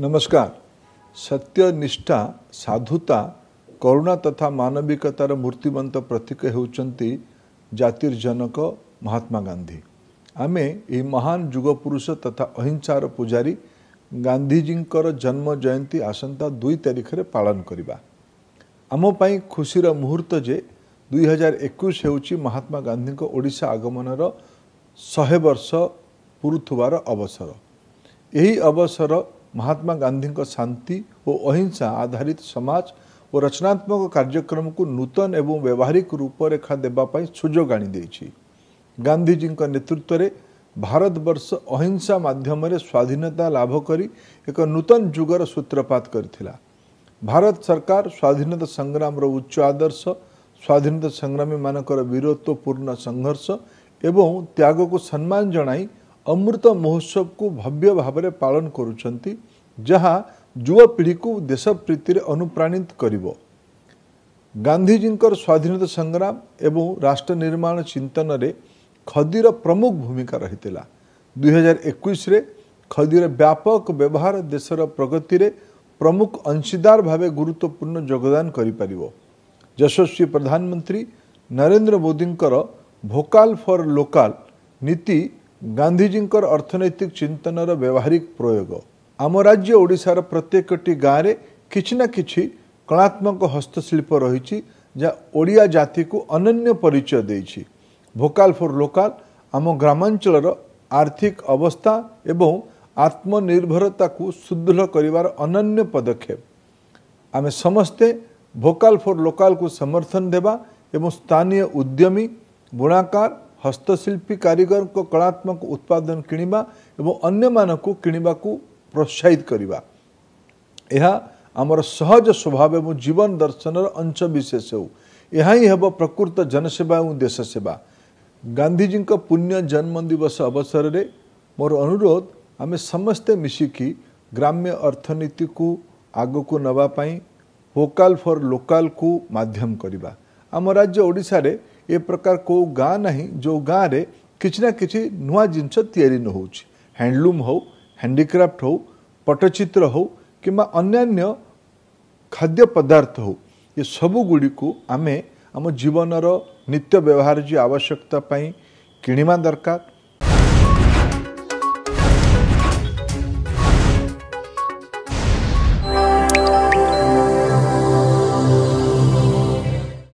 ନମସ୍କାର ସତ୍ୟ ନିଷ୍ଠା ସାଧୁତା କରୁଣା ତଥା ମାନବିକତାର ମୂର୍ତ୍ତିମନ୍ତ ପ୍ରତୀକ ହେଉଛନ୍ତି ଜାତିର ଜନକ ମହାତ୍ମା ଗାନ୍ଧୀ ଆମେ ଏହି ମହାନ ଯୁଗପୁରୁଷ ତଥା ଅହିଂସାର ପୂଜାରୀ ଗାନ୍ଧିଜୀଙ୍କର ଜନ୍ମ ଜୟନ୍ତୀ ଆସନ୍ତା ଦୁଇ ତାରିଖରେ ପାଳନ କରିବା ଆମ ପାଇଁ ଖୁସିର ମୁହୂର୍ତ୍ତ ଯେ ଦୁଇହଜାର ଏକୋଇଶ ହେଉଛି ମହାତ୍ମା ଗାନ୍ଧୀଙ୍କ ଓଡ଼ିଶା ଆଗମନର ଶହେ ବର୍ଷ ପୁରୁଥିବାର ଅବସର ଏହି ଅବସର ମହାତ୍ମା ଗାନ୍ଧୀଙ୍କ ଶାନ୍ତି ଓ ଅହିଂସା ଆଧାରିତ ସମାଜ ଓ ରଚନାତ୍ମକ କାର୍ଯ୍ୟକ୍ରମକୁ ନୂତନ ଏବଂ ବ୍ୟବହାରିକ ରୂପରେଖା ଦେବା ପାଇଁ ସୁଯୋଗ ଆଣିଦେଇଛି ଗାନ୍ଧିଜୀଙ୍କ ନେତୃତ୍ୱରେ ଭାରତବର୍ଷ ଅହିଂସା ମାଧ୍ୟମରେ ସ୍ୱାଧୀନତା ଲାଭ କରି ଏକ ନୂତନ ଯୁଗର ସୂତ୍ରପାତ କରିଥିଲା ଭାରତ ସରକାର ସ୍ୱାଧୀନତା ସଂଗ୍ରାମର ଉଚ୍ଚ ଆଦର୍ଶ ସ୍ୱାଧୀନତା ସଂଗ୍ରାମୀମାନଙ୍କର ବୀରତ୍ୱପୂର୍ଣ୍ଣ ସଂଘର୍ଷ ଏବଂ ତ୍ୟାଗକୁ ସମ୍ମାନ ଜଣାଇ ଅମୃତ ମହୋତ୍ସବକୁ ଭବ୍ୟ ଭାବରେ ପାଳନ କରୁଛନ୍ତି ଯାହା ଯୁବପିଢ଼ିକୁ ଦେଶ ପ୍ରୀତିରେ ଅନୁପ୍ରାଣିତ କରିବ ଗାନ୍ଧିଜୀଙ୍କର ସ୍ୱାଧୀନତା ସଂଗ୍ରାମ ଏବଂ ରାଷ୍ଟ୍ର ନିର୍ମାଣ ଚିନ୍ତନରେ ଖଦୀର ପ୍ରମୁଖ ଭୂମିକା ରହିଥିଲା ଦୁଇ ହଜାର ଏକୋଇଶରେ ଖଦୀର ବ୍ୟାପକ ବ୍ୟବହାର ଦେଶର ପ୍ରଗତିରେ ପ୍ରମୁଖ ଅଂଶୀଦାର ଭାବେ ଗୁରୁତ୍ୱପୂର୍ଣ୍ଣ ଯୋଗଦାନ କରିପାରିବ ଯଶସ୍ୱୀ ପ୍ରଧାନମନ୍ତ୍ରୀ ନରେନ୍ଦ୍ର ମୋଦିଙ୍କର ଭୋକାଲ୍ ଫର୍ ଲୋକାଲ୍ ନୀତି ଗାନ୍ଧିଜୀଙ୍କର ଅର୍ଥନୈତିକ ଚିନ୍ତନର ବ୍ୟବହାରିକ ପ୍ରୟୋଗ ଆମ ରାଜ୍ୟ ଓଡ଼ିଶାର ପ୍ରତ୍ୟେକଟି ଗାଁରେ କିଛି ନା କିଛି କଳାତ୍ମକ ହସ୍ତଶିଳ୍ପ ରହିଛି ଯାହା ଓଡ଼ିଆ ଜାତିକୁ ଅନନ୍ୟ ପରିଚୟ ଦେଇଛି ଭୋକାଲ୍ ଫର୍ ଲୋକାଲ୍ ଆମ ଗ୍ରାମାଞ୍ଚଳର ଆର୍ଥିକ ଅବସ୍ଥା ଏବଂ ଆତ୍ମନିର୍ଭରତାକୁ ସୁଦୃଢ଼ କରିବାର ଅନନ୍ୟ ପଦକ୍ଷେପ ଆମେ ସମସ୍ତେ ଭୋକାଲ୍ ଫର୍ ଲୋକାଲ୍କୁ ସମର୍ଥନ ଦେବା ଏବଂ ସ୍ଥାନୀୟ ଉଦ୍ୟମୀ ବୁଣାକାର ହସ୍ତଶିଳ୍ପୀ କାରିଗରଙ୍କ କଳାତ୍ମକ ଉତ୍ପାଦନ କିଣିବା ଏବଂ ଅନ୍ୟମାନଙ୍କୁ କିଣିବାକୁ ପ୍ରୋତ୍ସାହିତ କରିବା ଏହା ଆମର ସହଜ ସ୍ୱଭାବ ଏବଂ ଜୀବନ ଦର୍ଶନର ଅଂଶବିଶେଷ ହେଉ ଏହା ହିଁ ହେବ ପ୍ରକୃତ ଜନସେବା ଏବଂ ଦେଶ ସେବା ଗାନ୍ଧିଜୀଙ୍କ ପୁଣ୍ୟ ଜନ୍ମ ଦିବସ ଅବସରରେ ମୋର ଅନୁରୋଧ ଆମେ ସମସ୍ତେ ମିଶିକି ଗ୍ରାମ୍ୟ ଅର୍ଥନୀତିକୁ ଆଗକୁ ନେବା ପାଇଁ ଭୋକାଲ ଫର୍ ଲୋକାଲକୁ ମାଧ୍ୟମ କରିବା ଆମ ରାଜ୍ୟ ଓଡ଼ିଶାରେ ଏ ପ୍ରକାର କେଉଁ ଗାଁ ନାହିଁ ଯେଉଁ ଗାଁରେ କିଛି ନା କିଛି ନୂଆ ଜିନିଷ ତିଆରି ନ ହେଉଛି ହ୍ୟାଣ୍ଡଲୁମ୍ ହେଉ ହ୍ୟାଣ୍ଡିକ୍ରାଫ୍ଟ ହେଉ ପଟ୍ଟଚିତ୍ର ହେଉ କିମ୍ବା ଅନ୍ୟାନ୍ୟ ଖାଦ୍ୟ ପଦାର୍ଥ ହେଉ ଏସବୁ ଗୁଡ଼ିକୁ ଆମେ ଆମ ଜୀବନର ନିତ୍ୟ ବ୍ୟବହାର୍ଯ୍ୟ ଆବଶ୍ୟକତା ପାଇଁ କିଣିବା ଦରକାର